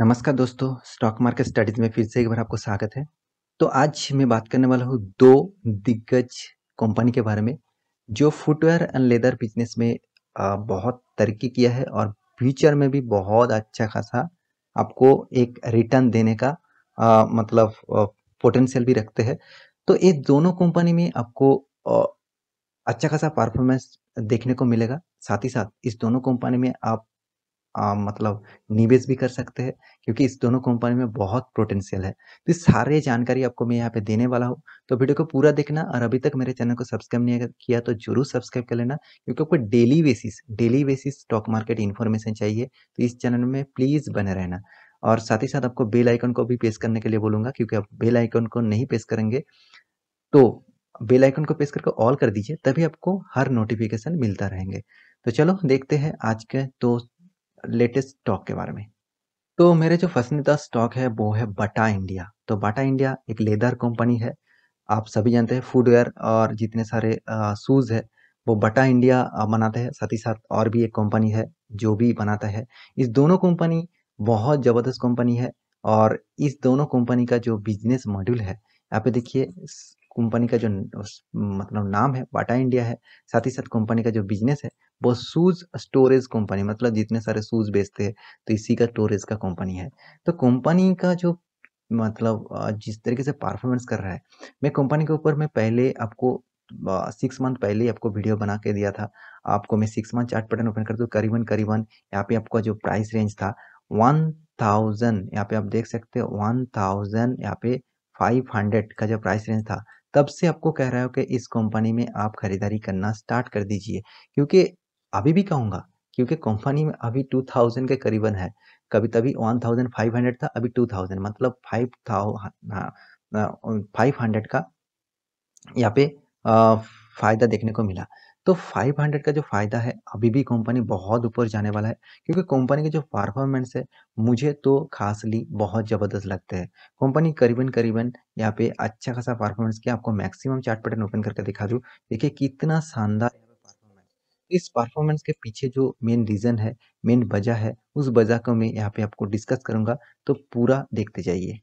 नमस्कार दोस्तों stock market studies में फिर से एक बार आपको स्वागत है तो आज मैं बात करने वाला हूँ दो दिग्गज कंपनी के बारे में जो फुटवेयर एंड लेदर बिजनेस में बहुत तरक्की किया है और फ्यूचर में भी बहुत अच्छा खासा आपको एक रिटर्न देने का आ, मतलब पोटेंशियल भी रखते हैं तो ये दोनों कंपनी में आपको आ, अच्छा खासा परफॉर्मेंस देखने को मिलेगा साथ ही साथ इस दोनों कंपनी में आप आ, मतलब निवेश भी कर सकते हैं क्योंकि इस दोनों कंपनी में बहुत पोटेंशियल है तो सारे जानकारी आपको मैं यहाँ पे देने वाला हूँ तो वीडियो को पूरा देखना और अभी तक मेरे चैनल को सब्सक्राइब नहीं किया तो जरूर सब्सक्राइब कर लेना क्योंकि आपको daily basis daily basis stock market information चाहिए तो इस चैनल में प्लीज़ बने रहना और साथ ही साथ आपको बेल आइकन को भी प्रेस करने के लिए बोलूँगा क्योंकि आप बेल आइकन को नहीं प्रेस करेंगे तो बेल आइकन को प्रेस करके ऑल कर दीजिए तभी आपको हर नोटिफिकेशन मिलता रहेंगे तो चलो देखते हैं आज के दो लेटेस्ट स्टॉक के बारे में तो मेरे जो पसंदीदा स्टॉक है वो है बाटा इंडिया तो बाटा इंडिया एक लेदर कंपनी है आप सभी जानते हैं फूडवेयर और जितने सारे शूज़ है वो बटा इंडिया बनाते हैं साथ ही साथ और भी एक कंपनी है जो भी बनाता है इस दोनों कंपनी बहुत ज़बरदस्त कंपनी है और इस दोनों कंपनी का जो बिजनेस मॉड्यूल है यहाँ पे देखिए कंपनी का जो मतलब नाम है बाटा इंडिया है साथ ही साथ कंपनी का जो बिजनेस है वो शूज़ स्टोरेज कंपनी मतलब जितने सारे शूज़ बेचते हैं तो इसी का स्टोरेज का कंपनी है तो कंपनी का जो मतलब जिस तरीके से परफॉर्मेंस कर रहा है मैं कंपनी के ऊपर मैं पहले आपको सिक्स मंथ पहले ही आपको वीडियो बना के दिया था आपको मैं six month chart pattern open कर दूँ करीबन करीबन यहाँ पे आपका जो प्राइस रेंज था वन थाउजेंड यहाँ पे आप देख सकते हो वन थाउजेंड यहाँ पे फाइव हंड्रेड का जो प्राइस रेंज था तब से आपको कह रहा हूँ कि इस कंपनी में आप खरीदारी करना स्टार्ट कर दीजिए क्योंकि अभी भी कहूँगा क्योंकि कंपनी में अभी 2000 के करीबन है कभी तभी 1500 था अभी 2000 मतलब 5000 500 हाँ, हाँ, का यहाँ पे फ़ायदा देखने को मिला तो 500 का जो फ़ायदा है अभी भी कंपनी बहुत ऊपर जाने वाला है क्योंकि कंपनी के जो परफॉर्मेंस है मुझे तो खासली बहुत ज़बरदस्त लगते हैं कंपनी करीबन करीबन यहाँ पे अच्छा खासा परफॉर्मेंस किया आपको मैक्सिमम चार्ट पैटर्न ओपन करके दिखा दूँ देखिए कितना शानदार इस परफॉर्मेंस के पीछे जो मेन रीज़न है मेन वजह है उस वजह को मैं यहाँ पे आपको डिस्कस करूंगा तो पूरा देखते जाइए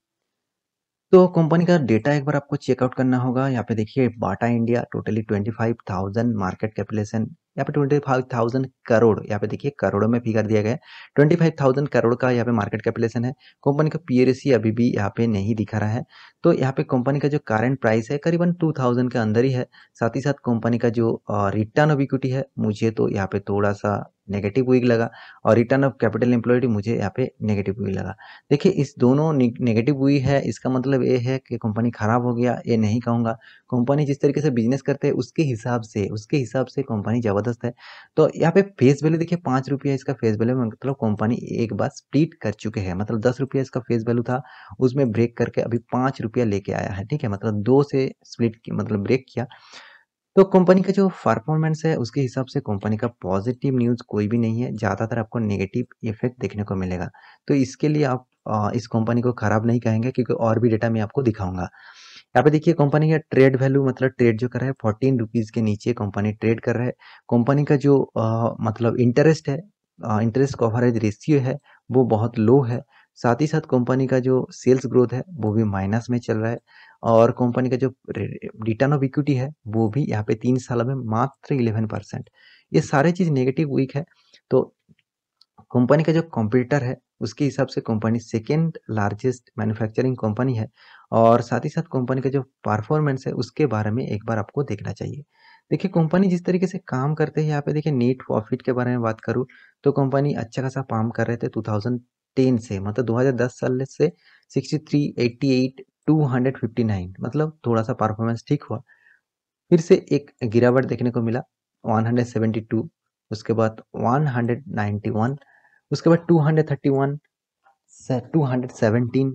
तो कंपनी का डेटा एक बार आपको चेकआउट करना होगा यहाँ पे देखिए Bata India totally 25,000 market capitalisation यहाँ पे 25,000 करोड़ यहाँ पे देखिए करोड़ों में फिगर दिया गया है 25,000 करोड़ का यहाँ पे मार्केट कैपिलेशन है कंपनी का पी अभी भी यहाँ पे नहीं दिखा रहा है तो यहाँ पे कंपनी का जो करेंट प्राइस है करीबन थाउजेंड के अंदर ही है साथ ही साथ कंपनी का जो रिटर्न ऑफ इक्विटी है मुझे तो यहाँ पे थोड़ा सा नेगेटिव वीक लगा और रिटर्न ऑफ कैपिटल एम्प्लॉयड मुझे यहाँ पे नेगेटिव वीक लगा देखिए इस दोनों नेगेटिव वीक है इसका मतलब ये है कि कंपनी ख़राब हो गया ये नहीं कहूँगा कंपनी जिस तरीके से बिजनेस करते हैं उसके हिसाब से उसके हिसाब से कंपनी ज़बरदस्त है तो यहाँ पे फेस वैल्यू देखिए पाँच रुपया इसका फेस वैल्यू मतलब कंपनी एक बार स्प्लिट कर चुके हैं मतलब दस रुपया इसका फेस वैल्यू था उसमें ब्रेक करके अभी पाँच रुपया लेके आया है ठीक है मतलब दो से स्प्लिट मतलब ब्रेक किया तो कंपनी का जो परफॉर्मेंस है उसके हिसाब से कंपनी का पॉजिटिव न्यूज़ कोई भी नहीं है ज़्यादातर आपको नेगेटिव इफेक्ट देखने को मिलेगा तो इसके लिए आप इस कंपनी को ख़राब नहीं कहेंगे क्योंकि और भी डेटा मैं आपको दिखाऊंगा यहाँ पे देखिए कंपनी का ट्रेड वैल्यू मतलब ट्रेड जो कर रहा है फोर्टीन रुपीज़ के नीचे कंपनी ट्रेड कर रहा है कंपनी का जो आ, मतलब इंटरेस्ट है इंटरेस्ट कवरेज रेशियो है वो बहुत लो है साथ ही साथ कंपनी का जो सेल्स ग्रोथ है वो भी माइनस में चल रहा है और कंपनी का जो रिटर्न ऑफ इक्विटी है वो भी यहाँ पे तीन साल में मात्र इलेवन परसेंट ये सारे चीज़ नेगेटिव वीक है तो कंपनी का जो कंप्यूटर है उसके हिसाब से company second largest manufacturing company है और साथ ही साथ कंपनी का जो परफॉर्मेंस है उसके बारे में एक बार आपको देखना चाहिए देखिए कंपनी जिस तरीके से काम करते हैं यहाँ पे देखिए नेट प्रॉफिट के बारे में बात करूँ तो कंपनी अच्छा खासा काम कर रहे थे 2010 से मतलब 2010 साल से 63, 88, 259 मतलब थोड़ा सा परफॉर्मेंस ठीक हुआ फिर से एक गिरावट देखने को मिला 172 उसके बाद 191 उसके बाद 231 217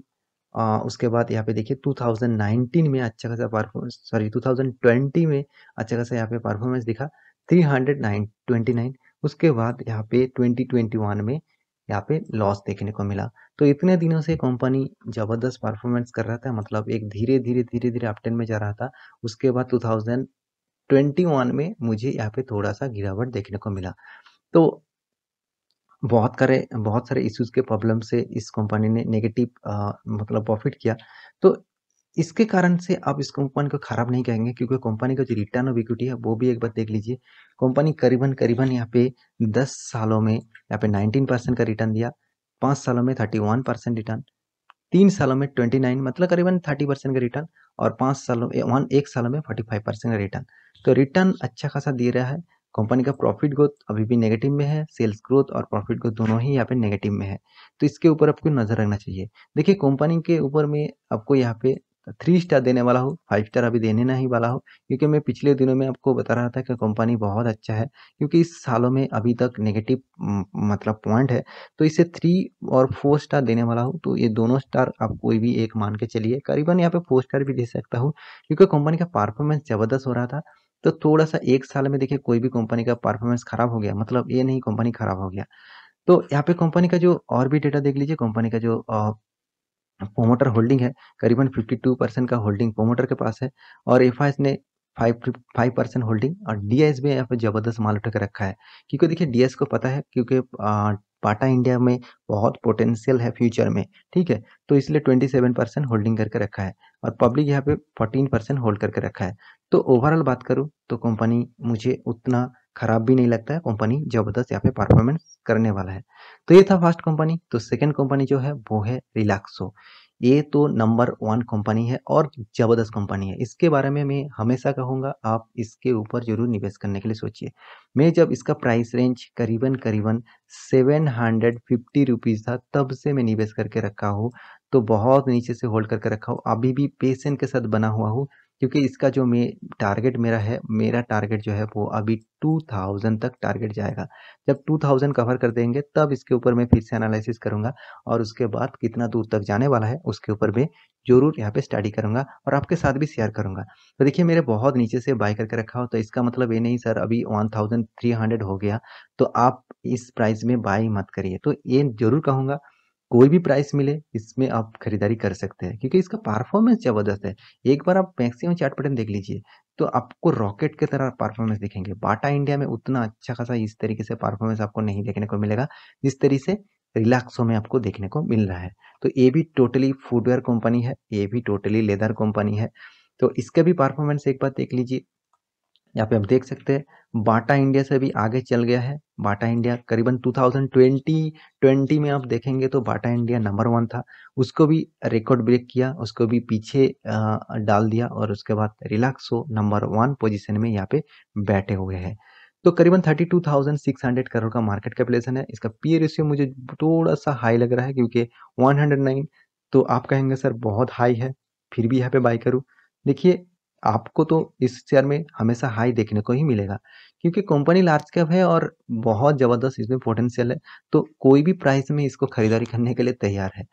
उसके बाद यहाँ पे देखिए 2019 में अच्छा खासा परफॉर्मेंस सॉरी 2020 में अच्छा खासा यहाँ पे परफॉर्मेंस दिखा 329 उसके बाद यहाँ पे 2021 में यहाँ पे लॉस देखने को मिला तो इतने दिनों से कंपनी ज़बरदस्त परफॉर्मेंस कर रहा था मतलब एक धीरे धीरे धीरे धीरे अपटेन में जा रहा था उसके बाद 2021 में मुझे यहाँ पे थोड़ा सा गिरावट देखने को मिला तो बहुत करे बहुत सारे इश्यूज के प्रॉब्लम से इस कंपनी ने नेगेटिव मतलब प्रॉफिट किया तो इसके कारण से आप इस कंपनी को ख़राब नहीं कहेंगे क्योंकि कंपनी का जो रिटर्न ऑफ इक्विटी है वो भी एक बार देख लीजिए कंपनी करीबन करीबन यहाँ पे 10 सालों में यहाँ पे 19 परसेंट का रिटर्न दिया पाँच सालों में 31 परसेंट रिटर्न तीन सालों में 29 मतलब करीबन 30 परसेंट का रिटर्न और पाँच सालों वन एक सालों में फाइव परसेंट का रिटर्न तो रिटर्न अच्छा खासा दे रहा है कंपनी का प्रॉफिट ग्रोथ अभी भी नेगेटिव में है सेल्स ग्रोथ और प्रॉफिट ग्रोथ दोनों ही यहाँ पे नेगेटिव में है तो इसके ऊपर आपको नज़र रखना चाहिए देखिए कंपनी के ऊपर में आपको यहाँ पे थ्री तो स्टार देने वाला हूँ फाइव स्टार अभी देने नहीं वाला हूँ क्योंकि मैं पिछले दिनों में आपको बता रहा था कि कंपनी बहुत अच्छा है क्योंकि इस सालों में अभी तक नेगेटिव मतलब पॉइंट है तो इसे थ्री और फोर स्टार देने वाला हूँ तो ये दोनों स्टार आप कोई भी एक मान के चलिए करीबन यहाँ पे फोर स्टार भी दे सकता हूँ क्योंकि कंपनी का परफॉर्मेंस ज़बरदस्त हो रहा था तो थोड़ा सा एक साल में देखिए कोई भी कंपनी का परफॉर्मेंस खराब हो गया मतलब ये नहीं कंपनी खराब हो गया तो यहाँ पे कंपनी का जो और भी डेटा देख लीजिए कंपनी का जो प्रोमोटर होल्डिंग है करीबन 52 परसेंट का होल्डिंग प्रोमोटर के पास है और एफ ने फाइव फाइव परसेंट होल्डिंग और डी एस भी यहाँ पर जबरदस्त माल उठा कर रखा है क्योंकि देखिए डी को पता है क्योंकि पाटा इंडिया में बहुत पोटेंशियल है फ्यूचर में ठीक है तो इसलिए 27 परसेंट होल्डिंग करके रखा है और पब्लिक यहाँ पे 14 परसेंट होल्ड करके रखा है तो ओवरऑल बात करूँ तो कंपनी मुझे उतना खराब भी नहीं लगता है कंपनी जबरदस्त यहाँ पे परफॉर्मेंस करने वाला है तो ये था फर्स्ट कंपनी तो सेकेंड कंपनी जो है वो है रिलैक्सो ये तो नंबर वन कंपनी है और ज़बरदस्त कंपनी है इसके बारे में मैं हमेशा कहूँगा आप इसके ऊपर जरूर निवेश करने के लिए सोचिए मैं जब इसका प्राइस रेंज करीबन करीबन सेवन हंड्रेड फिफ्टी रुपीज़ था तब से मैं निवेश करके रखा हूँ तो बहुत नीचे से होल्ड करके रखा हूँ अभी भी पेशेंट के साथ बना हुआ हूँ क्योंकि इसका जो मे टारगेट मेरा है मेरा टारगेट जो है वो अभी 2000 तक टारगेट जाएगा जब 2000 कवर कर देंगे तब इसके ऊपर मैं फिर से एनालिसिस करूंगा और उसके बाद कितना दूर तक जाने वाला है उसके ऊपर मैं जरूर यहाँ पे स्टडी करूंगा और आपके साथ भी शेयर करूंगा तो देखिए मेरे बहुत नीचे से बाय करके रखा हो तो इसका मतलब ये नहीं सर अभी 1300 हो गया तो आप इस प्राइस में बाई मत करिए तो ये जरूर कहूँगा कोई भी प्राइस मिले इसमें आप खरीदारी कर सकते हैं क्योंकि इसका परफॉर्मेंस ज़बरदस्त है एक बार आप मैक्सिमम चार्ट पैटर्न देख लीजिए तो आपको रॉकेट के तरह परफॉर्मेंस दिखेंगे बाटा इंडिया में उतना अच्छा खासा इस तरीके से परफॉर्मेंस आपको नहीं देखने को मिलेगा जिस तरीके से रिलैक्सो में आपको देखने को मिल रहा है तो ये भी टोटली फूडवेयर कंपनी है ये भी टोटली लेदर कंपनी है तो इसका भी परफॉर्मेंस एक बार देख लीजिए यहाँ पे आप देख सकते हैं बाटा इंडिया से भी आगे चल गया है बाटा इंडिया करीबन 2020 20 में आप देखेंगे तो बाटा इंडिया नंबर वन था उसको भी रिकॉर्ड ब्रेक किया उसको भी पीछे डाल दिया और उसके बाद रिलैक्स हो नंबर वन पोजीशन में यहाँ पे बैठे हुए हैं तो करीबन 32,600 करोड़ का मार्केट कैपिटलेशन है इसका पी रेशियो मुझे थोड़ा सा हाई लग रहा है क्योंकि वन तो आप कहेंगे सर बहुत हाई है फिर भी यहाँ पे बाई करूँ देखिए आपको तो इस शेयर में हमेशा हाई देखने को ही मिलेगा क्योंकि कंपनी लार्ज कैप है और बहुत ज़बरदस्त इसमें पोटेंशियल है तो कोई भी प्राइस में इसको खरीदारी करने के लिए तैयार है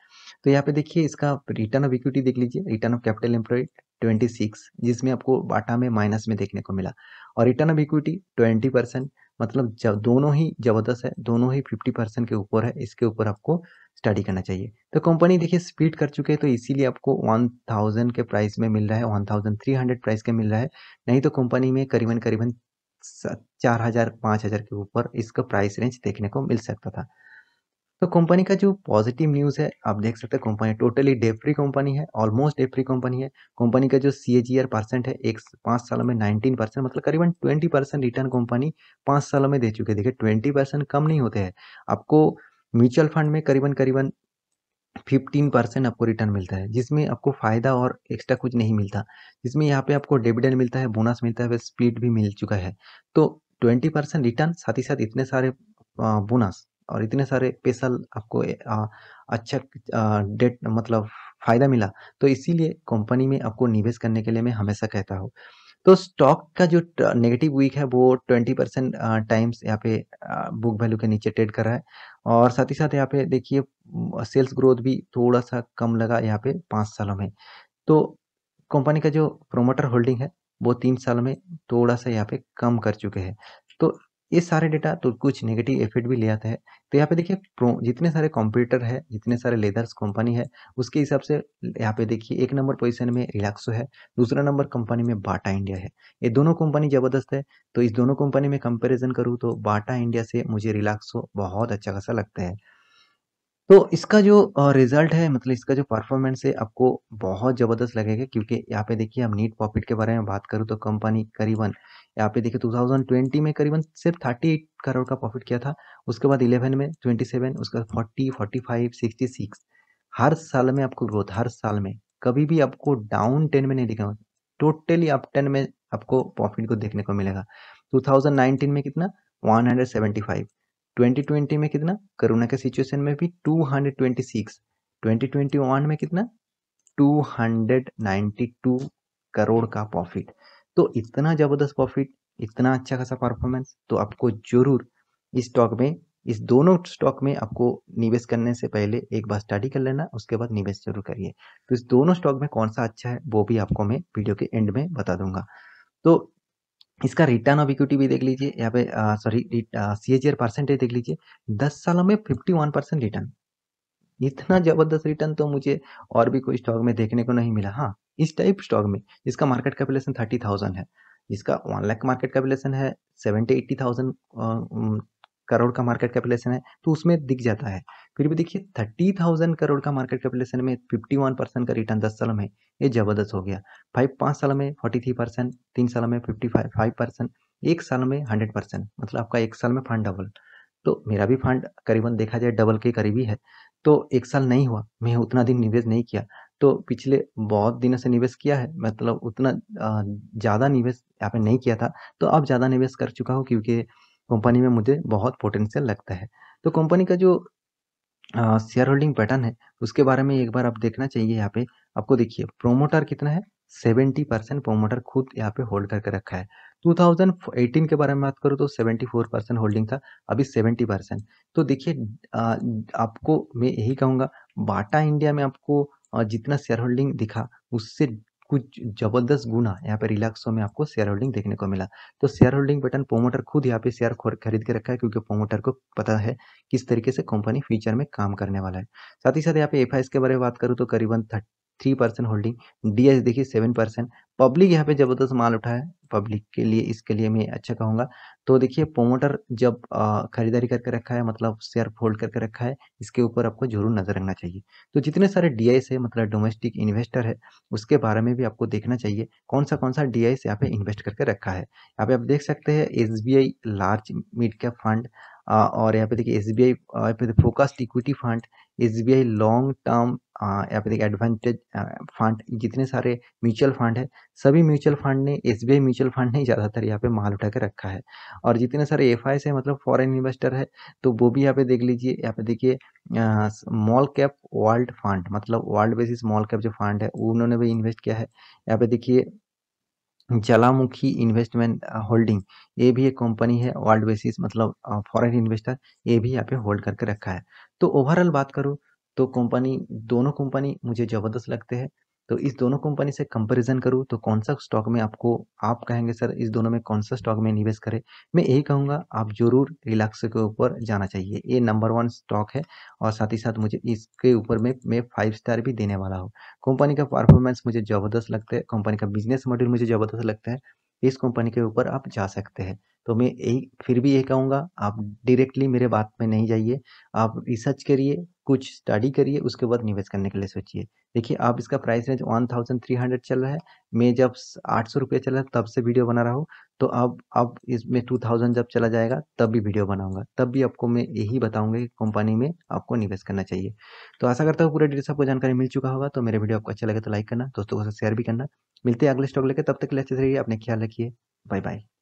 तो यहाँ पे देखिए इसका रिटर्न ऑफ इक्विटी देख लीजिए रिटर्न ऑफ कैपिटल एम्प्लॉयड 26 जिसमें आपको बाटा में माइनस में देखने को मिला और return of equity twenty percent मतलब जब दोनों ही ज़बरदस्त है दोनों ही फिफ्टी परसेंट के ऊपर है इसके ऊपर आपको स्टडी करना चाहिए तो कंपनी देखिए स्पीड कर चुके हैं तो इसीलिए आपको वन थाउजेंड के प्राइस में मिल रहा है one thousand three hundred price के मिल रहा है नहीं तो कंपनी में करीबन करीबन चार हज़ार पाँच हज़ार के ऊपर इसका प्राइस रेंज देखने को मिल सकता था तो कंपनी का जो पॉजिटिव न्यूज़ है आप देख सकते हैं company totally debt free company है ऑलमोस्ट डे फ्री कंपनी है कंपनी का जो सी परसेंट है एक पाँच सालों में नाइनटीन परसेंट मतलब करीबन ट्वेंटी परसेंट रिटर्न कंपनी पाँच सालों में दे चुके देखिए ट्वेंटी परसेंट कम नहीं होते हैं आपको म्यूचुअल फंड में करीबन करीबन फिफ्टीन परसेंट आपको रिटर्न मिलता है जिसमें आपको फ़ायदा और एक्स्ट्रा कुछ नहीं मिलता जिसमें यहाँ पे आपको डिविडेंड मिलता है बोनस मिलता है स्प्लिट भी मिल चुका है तो ट्वेंटी परसेंट रिटर्न साथ ही साथ इतने सारे बोनस और इतने सारे स्पेशल आपको अच्छा डेट मतलब फ़ायदा मिला तो इसीलिए कंपनी में आपको निवेश करने के लिए मैं हमेशा कहता हूँ तो स्टॉक का जो नेगेटिव वीक है वो ट्वेंटी परसेंट टाइम्स यहाँ पे बुक वैल्यू के नीचे ट्रेड कर रहा है और साथ ही साथ यहाँ पे देखिए सेल्स ग्रोथ भी थोड़ा सा कम लगा यहाँ पे पाँच सालों में तो कंपनी का जो प्रोमोटर होल्डिंग है वो तीन साल में थोड़ा सा यहाँ पे कम कर चुके हैं तो ये सारे डेटा तो कुछ नेगेटिव इफेक्ट भी ले आता है तो यहाँ पे देखिए जितने सारे कंप्यूटर है जितने सारे लेदर्स कंपनी है उसके हिसाब से यहाँ पे देखिए एक नंबर पोजीशन में रिलैक्सो है दूसरा नंबर कंपनी में बाटा इंडिया है ये दोनों कंपनी ज़बरदस्त है तो इस दोनों कंपनी में कंपेरिजन करूँ तो बाटा इंडिया से मुझे रिलैक्सो बहुत अच्छा खासा लगता है तो इसका जो रिज़ल्ट है मतलब इसका जो परफॉर्मेंस है आपको बहुत ज़बरदस्त लगेगा क्योंकि यहाँ पे देखिए हम नीट प्रॉफिट के बारे में बात करूँ तो कंपनी करीबन यहाँ पे देखिए 2020 में करीबन सिर्फ 38 करोड़ का प्रॉफिट किया था उसके बाद 11 में 27 उसके बाद 40 45 66 हर साल में आपको ग्रोथ हर साल में कभी भी आपको डाउन टेन में नहीं दिखा टोटली अप टेन में आपको प्रॉफिट को देखने को मिलेगा टू में कितना वन 2020 में कितना कोरोना के सिचुएशन में भी 226 2021 में कितना 292 करोड़ का प्रॉफिट तो इतना ज़बरदस्त प्रॉफिट इतना अच्छा खासा परफॉर्मेंस तो आपको जरूर इस स्टॉक में इस दोनों स्टॉक में आपको निवेश करने से पहले एक बार स्टडी कर लेना उसके बाद निवेश जरूर करिए तो इस दोनों स्टॉक में कौन सा अच्छा है वो भी आपको मैं वीडियो के एंड में बता दूंगा तो इसका रिटर्न ऑफ इक्विटी भी देख लीजिए यहाँ पे सॉरी सी एच परसेंटेज देख लीजिए दस सालों में फिफ्टी वन परसेंट रिटर्न इतना जबरदस्त रिटर्न तो मुझे और भी कोई स्टॉक में देखने को नहीं मिला हाँ इस टाइप स्टॉक में जिसका मार्केट कैपिटेशन थर्टी थाउजेंड है जिसका वन लाख मार्केट कैपिटेशन है सेवेंटी एट्टी थाउजेंड करोड़ का मार्केट कैपिटेशन है तो उसमें दिख जाता है फिर भी देखिए थर्टी थाउजेंड करोड़ का मार्केट कैपिटेशन में फिफ्टी वन परसेंट का रिटर्न दस सालों में ये ज़बरदस्त हो गया फाइव पाँच साल में फोर्टी थ्री परसेंट तीन साल में फिफ्टी फाइव फाइव परसेंट एक साल में हंड्रेड परसेंट मतलब आपका एक साल में फंड डबल तो मेरा भी फंड करीबन देखा जाए डबल के करीब ही है तो एक साल नहीं हुआ मैं उतना दिन निवेश नहीं किया तो पिछले बहुत दिनों से निवेश किया है मतलब उतना ज़्यादा निवेश यहाँ पे नहीं किया था तो अब ज़्यादा निवेश कर चुका हूँ क्योंकि कंपनी में मुझे बहुत पोटेंशियल लगता है तो कंपनी का जो शेयर होल्डिंग पैटर्न है उसके बारे में एक बार आप देखना चाहिए यहाँ पे आपको देखिए प्रोमोटर कितना है सेवेंटी परसेंट प्रोमोटर खुद यहाँ पे होल्ड करके रखा है 2018 के बारे में बात करूँ तो 74 परसेंट होल्डिंग था अभी 70 परसेंट तो देखिए आपको मैं यही कहूँगा बाटा इंडिया में आपको जितना शेयर होल्डिंग दिखा उससे कुछ जबरदस्त गुना यहाँ पे रिलैक्सो में आपको शेयर होल्डिंग देखने को मिला तो शेयर होल्डिंग पैटर्न प्रोमोटर खुद यहाँ पे शेयर खरीद के रखा है क्योंकि प्रोमोटर को पता है किस तरीके से कंपनी फ्यूचर में काम करने वाला है साथ ही साथ यहाँ पे एफ के बारे में बात करूँ तो करीबन थ्री परसेंट होल्डिंग डीएस देखिए सेवन परसेंट पब्लिक यहाँ पे ज़बरदस्त माल उठा है पब्लिक के लिए इसके लिए मैं अच्छा कहूँगा तो देखिए प्रोमोटर जब खरीदारी करके रखा है मतलब शेयर फोल्ड करके रखा है इसके ऊपर आपको जरूर नज़र रखना चाहिए तो जितने सारे डी है मतलब डोमेस्टिक इन्वेस्टर है उसके बारे में भी आपको देखना चाहिए कौन सा कौन सा डी आई यहाँ पे इन्वेस्ट करके रखा है यहाँ पे आप देख सकते हैं S large mid cap fund और यहाँ पे देखिए S B I focused equity fund S B I long term या फिर एडवांटेज फंड जितने सारे म्यूचुअल फंड है सभी म्यूचुअल फंड ने एस म्यूचुअल फंड ने ज़्यादातर यहाँ पे माल उठा कर रखा है और जितने सारे एफ आई से मतलब फॉरेन इन्वेस्टर है तो वो भी यहाँ पे देख लीजिए यहाँ पे देखिए स्मॉल कैप वर्ल्ड फंड मतलब वर्ल्ड बेसिस स्मॉल कैप जो फंड है उन्होंने भी इन्वेस्ट किया है यहाँ पे देखिए ज्वालामुखी इन्वेस्टमेंट होल्डिंग ये भी एक कंपनी है वर्ल्ड बेसिस मतलब फॉरेन इन्वेस्टर ये भी यहाँ पे होल्ड करके रखा है तो ओवरऑल बात करूँ तो कंपनी दोनों कंपनी मुझे ज़बरदस्त लगते हैं तो इस दोनों कंपनी से कंपैरिजन करूँ तो कौन सा स्टॉक में आपको आप कहेंगे सर इस दोनों में कौन सा स्टॉक में निवेश करें मैं यही कहूँगा आप ज़रूर रिलैक्स के ऊपर जाना चाहिए ये नंबर वन स्टॉक है और साथ ही साथ मुझे इसके ऊपर में मैं फाइव स्टार भी देने वाला हूँ कंपनी का परफॉर्मेंस मुझे ज़बरदस्त लगता है कंपनी का बिजनेस मॉडल मुझे ज़बरदस्त लगता है इस कंपनी के ऊपर आप जा सकते हैं तो मैं यही फिर भी यही कहूँगा आप डायरेक्टली मेरे बात में नहीं जाइए आप रिसर्च करिए कुछ स्टडी करिए उसके बाद निवेश करने के लिए सोचिए देखिए आप इसका price range one thousand three hundred चल रहा है मैं जब आठ सौ रुपये चला तब से वीडियो बना रहा हूँ तो अब अब इसमें टू थाउजेंड जब चला जाएगा तब भी वीडियो बनाऊंगा तब भी आपको मैं यही बताऊंगा कि कंपनी में आपको निवेश करना चाहिए तो आशा करता हूँ पूरे डिटेल्स आपको जानकारी मिल चुका होगा तो मेरे वीडियो आपको अच्छा लगे तो लाइक करना दोस्तों के साथ शेयर भी करना मिलते हैं अगले स्टॉक लेकर तब तक के लिए अच्छे से रहिए अपने ख्याल रखिए बाय बाय